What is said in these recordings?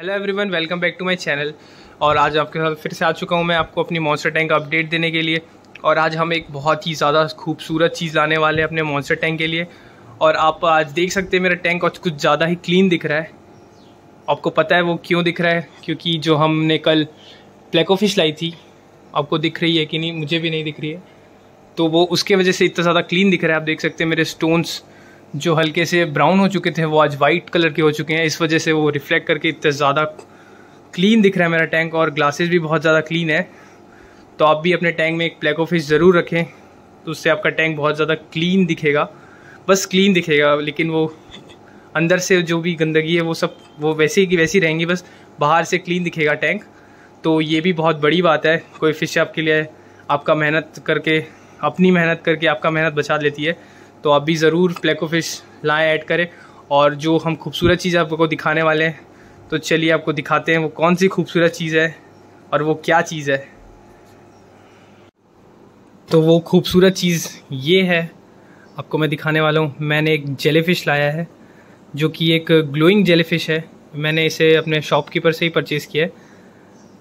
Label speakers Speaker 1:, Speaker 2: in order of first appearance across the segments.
Speaker 1: hello everyone welcome back to my channel और आज आपके साथ फिर से आ चुका हूँ मैं आपको अपनी मॉन्स्टर टैंक का अपडेट देने के लिए और आज हम एक बहुत ही ज़्यादा खूबसूरत चीज़ लाने वाले हैं अपने मॉन्स्टर टैंक के लिए और आप आज देख सकते हैं मेरा टैंक और कुछ ज़्यादा ही क्लीन दिख रहा है आपको पता है वो क्यों दिख रहा है क्योंकि जो हमने कल प्लेको फिश लाई थी आपको दिख रही है कि नहीं मुझे भी नहीं दिख रही है तो वो उसके वजह से इतना ज़्यादा क्लीन दिख रहा है आप देख सकते हैं मेरे स्टोन्स जो हल्के से ब्राउन हो चुके थे वो आज वाइट कलर के हो चुके हैं इस वजह से वो रिफ्लेक्ट करके इतने ज़्यादा क्लीन दिख रहा है मेरा टैंक और ग्लासेस भी बहुत ज़्यादा क्लीन है तो आप भी अपने टैंक में एक ब्लैक ऑफिस ज़रूर रखें तो उससे आपका टैंक बहुत ज़्यादा क्लीन दिखेगा बस क्लीन दिखेगा लेकिन वो अंदर से जो भी गंदगी है वो सब वो ही की वैसी रहेंगी बस बाहर से क्लीन दिखेगा टैंक तो ये भी बहुत बड़ी बात है कोई फिश आपके लिए आपका मेहनत करके अपनी मेहनत करके आपका मेहनत बचा लेती है तो आप भी ज़रूर प्लेको फिश लाएँ ऐड करें और जो हम खूबसूरत चीज़ आपको दिखाने वाले हैं तो चलिए आपको दिखाते हैं वो कौन सी खूबसूरत चीज़ है और वो क्या चीज़ है तो वो खूबसूरत चीज़ ये है आपको मैं दिखाने वाला हूँ मैंने एक जेलीफिश लाया है जो कि एक ग्लोइंग जेलीफिश है मैंने इसे अपने शॉपकीपर से ही परचेज़ किया है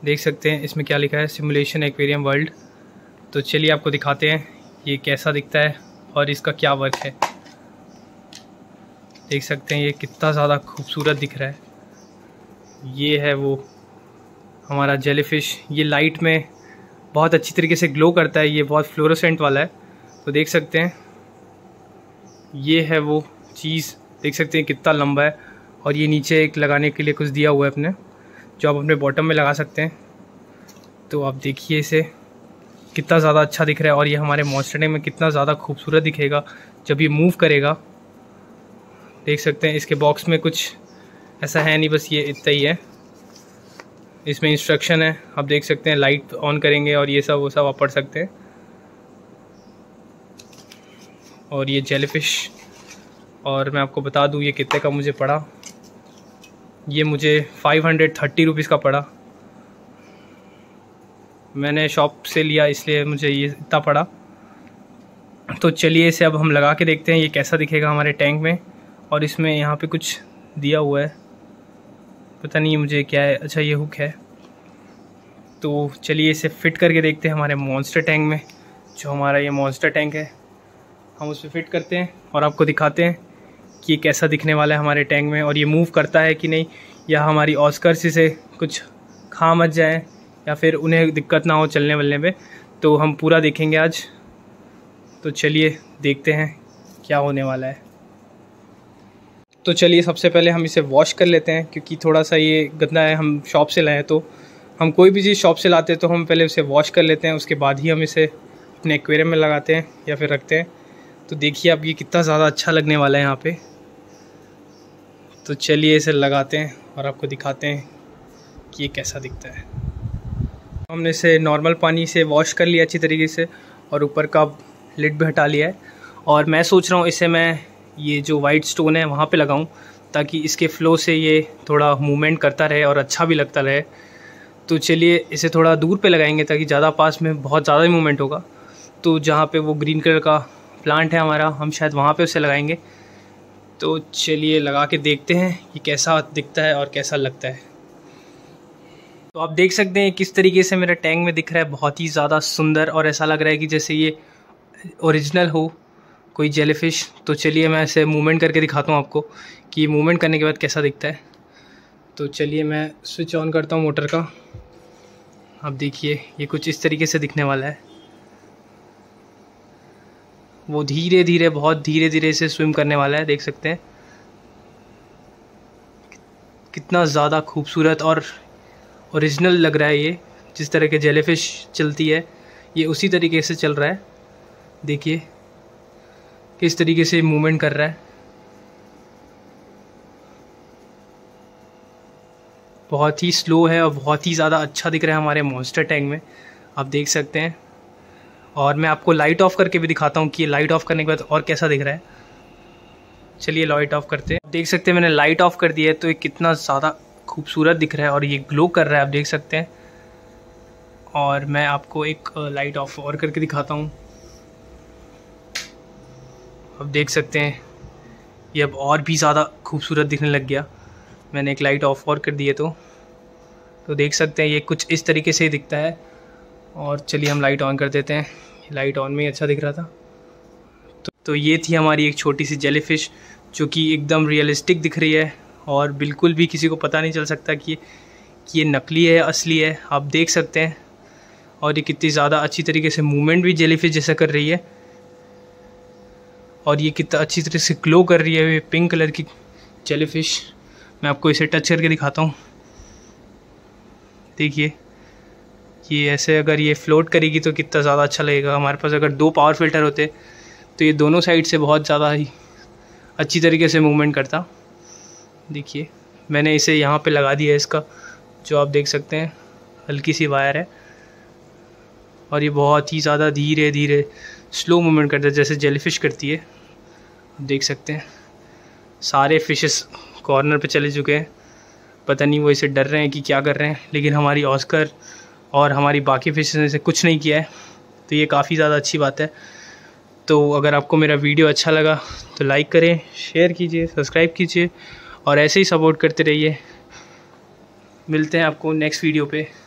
Speaker 1: देख सकते हैं इसमें क्या लिखा है सिमुलेशन एक्वेरियम वर्ल्ड तो चलिए आपको दिखाते हैं ये कैसा दिखता है और इसका क्या वर्क है देख सकते हैं ये कितना ज़्यादा खूबसूरत दिख रहा है ये है वो हमारा जेलीफिश ये लाइट में बहुत अच्छी तरीके से ग्लो करता है ये बहुत फ्लोरोसेंट वाला है तो देख सकते हैं ये है वो चीज़ देख सकते हैं कितना लंबा है और ये नीचे एक लगाने के लिए कुछ दिया हुआ है अपने जो आप अपने बॉटम में लगा सकते हैं तो आप देखिए इसे कितना ज़्यादा अच्छा दिख रहा है और ये हमारे मॉन्स्टरडे में कितना ज़्यादा खूबसूरत दिखेगा जब ये मूव करेगा देख सकते हैं इसके बॉक्स में कुछ ऐसा है नहीं बस ये इतना ही है इसमें इंस्ट्रक्शन है आप देख सकते हैं लाइट ऑन करेंगे और ये सब वो सब आप पढ़ सकते हैं और ये जेलीफिश और मैं आपको बता दूँ ये कितने का मुझे पड़ा ये मुझे फाइव हंड्रेड थर्टी रुपीज़ का पड़ा मैंने शॉप से लिया इसलिए मुझे ये इतना पड़ा तो चलिए इसे अब हम लगा के देखते हैं ये कैसा दिखेगा हमारे टैंक में और इसमें यहाँ पे कुछ दिया हुआ है पता नहीं मुझे क्या है अच्छा ये हुक है तो चलिए इसे फिट करके देखते हैं हमारे मॉन्स्टर टैंक में जो हमारा ये मॉन्स्टर टैंक है हम उस पर फिट करते हैं और आपको दिखाते हैं कि ये कैसा दिखने वाला है हमारे टैंक में और ये मूव करता है कि नहीं या हमारी ऑस्कर से कुछ खा मच जाए या फिर उन्हें दिक्कत ना हो चलने वलने में तो हम पूरा देखेंगे आज तो चलिए देखते हैं क्या होने वाला है तो चलिए सबसे पहले हम इसे वॉश कर लेते हैं क्योंकि थोड़ा सा ये गंदा है हम शॉप से लाएँ तो हम कोई भी चीज़ शॉप से लाते हैं तो हम पहले उसे वॉश कर लेते हैं उसके बाद ही हम इसे अपने एक्वेरियम में लगाते हैं या फिर रखते हैं तो देखिए आप ये कितना ज़्यादा अच्छा लगने वाला है यहाँ पे तो चलिए इसे लगाते हैं और आपको दिखाते हैं कि ये कैसा दिखता है हमने इसे नॉर्मल पानी से वॉश कर लिया अच्छी तरीके से और ऊपर का लिड भी हटा लिया है और मैं सोच रहा हूँ इसे मैं ये जो वाइट स्टोन है वहाँ पे लगाऊँ ताकि इसके फ़्लो से ये थोड़ा मूवमेंट करता रहे और अच्छा भी लगता रहे तो चलिए इसे थोड़ा दूर पे लगाएंगे ताकि ज़्यादा पास में बहुत ज़्यादा ही मूवमेंट होगा तो जहाँ पे वो ग्रीन कलर का प्लांट है हमारा हम शायद वहाँ पे उसे लगाएंगे तो चलिए लगा के देखते हैं कि कैसा दिखता है और कैसा लगता है तो आप देख सकते हैं किस तरीके से मेरा टैंक में दिख रहा है बहुत ही ज़्यादा सुंदर और ऐसा लग रहा है कि जैसे ये ओरिजिनल हो कोई जेलीफिश तो चलिए मैं ऐसे मूवमेंट करके दिखाता हूँ आपको कि मूवमेंट करने के बाद कैसा दिखता है तो चलिए मैं स्विच ऑन करता हूँ मोटर का आप देखिए ये कुछ इस तरीके से दिखने वाला है वो धीरे धीरे बहुत धीरे धीरे से स्विम करने वाला है देख सकते हैं कितना ज़्यादा खूबसूरत और ओरिजिनल लग रहा है ये जिस तरह के जेलीफिश चलती है ये उसी तरीके से चल रहा है देखिए किस तरीके से मूवमेंट कर रहा है बहुत ही स्लो है और बहुत ही ज़्यादा अच्छा दिख रहा है हमारे मॉन्स्टर टैंक में आप देख सकते हैं और मैं आपको लाइट ऑफ करके भी दिखाता हूँ कि लाइट ऑफ करने के बाद और कैसा दिख रहा है चलिए लाइट ऑफ करते हैं देख सकते हैं मैंने लाइट ऑफ कर दी है तो ये कितना ज़्यादा खूबसूरत दिख रहा है और ये ग्लो कर रहा है आप देख सकते हैं और मैं आपको एक लाइट ऑफ और करके दिखाता हूँ आप देख सकते हैं ये अब और भी ज़्यादा खूबसूरत दिखने लग गया मैंने एक लाइट ऑफ और कर दिए तो तो देख सकते हैं ये कुछ इस तरीके से ही दिखता है और चलिए हम लाइट ऑन कर देते हैं लाइट ऑन में ही अच्छा दिख रहा था तो, तो ये थी हमारी एक छोटी सी जेलीफिश जो कि एकदम रियलिस्टिक दिख रही है और बिल्कुल भी किसी को पता नहीं चल सकता कि कि ये नकली है असली है आप देख सकते हैं और ये कितनी ज़्यादा अच्छी तरीके से मूवमेंट भी जेलीफिश जैसा कर रही है और ये कितना अच्छी तरीके से ग्लो कर रही है ये पिंक कलर की जेलीफिश मैं आपको इसे टच करके दिखाता हूँ देखिए कि ऐसे अगर ये फ्लोट करेगी तो कितना ज़्यादा अच्छा लगेगा हमारे पास अगर दो पावर फिल्टर होते तो ये दोनों साइड से बहुत ज़्यादा ही अच्छी तरीके से मूवमेंट करता देखिए मैंने इसे यहाँ पे लगा दिया है इसका जो आप देख सकते हैं हल्की सी वायर है और ये बहुत ही ज़्यादा धीरे धीरे स्लो मूवमेंट करता है जैसे जेलीफिश करती है आप देख सकते हैं सारे फिशेस कॉर्नर पे चले चुके हैं पता नहीं वो इसे डर रहे हैं कि क्या कर रहे हैं लेकिन हमारी ऑस्कर और हमारी बाकी फिशेस ने इसे कुछ नहीं किया है तो ये काफ़ी ज़्यादा अच्छी बात है तो अगर आपको मेरा वीडियो अच्छा लगा तो लाइक करें शेयर कीजिए सब्सक्राइब कीजिए और ऐसे ही सपोर्ट करते रहिए मिलते हैं आपको नेक्स्ट वीडियो पे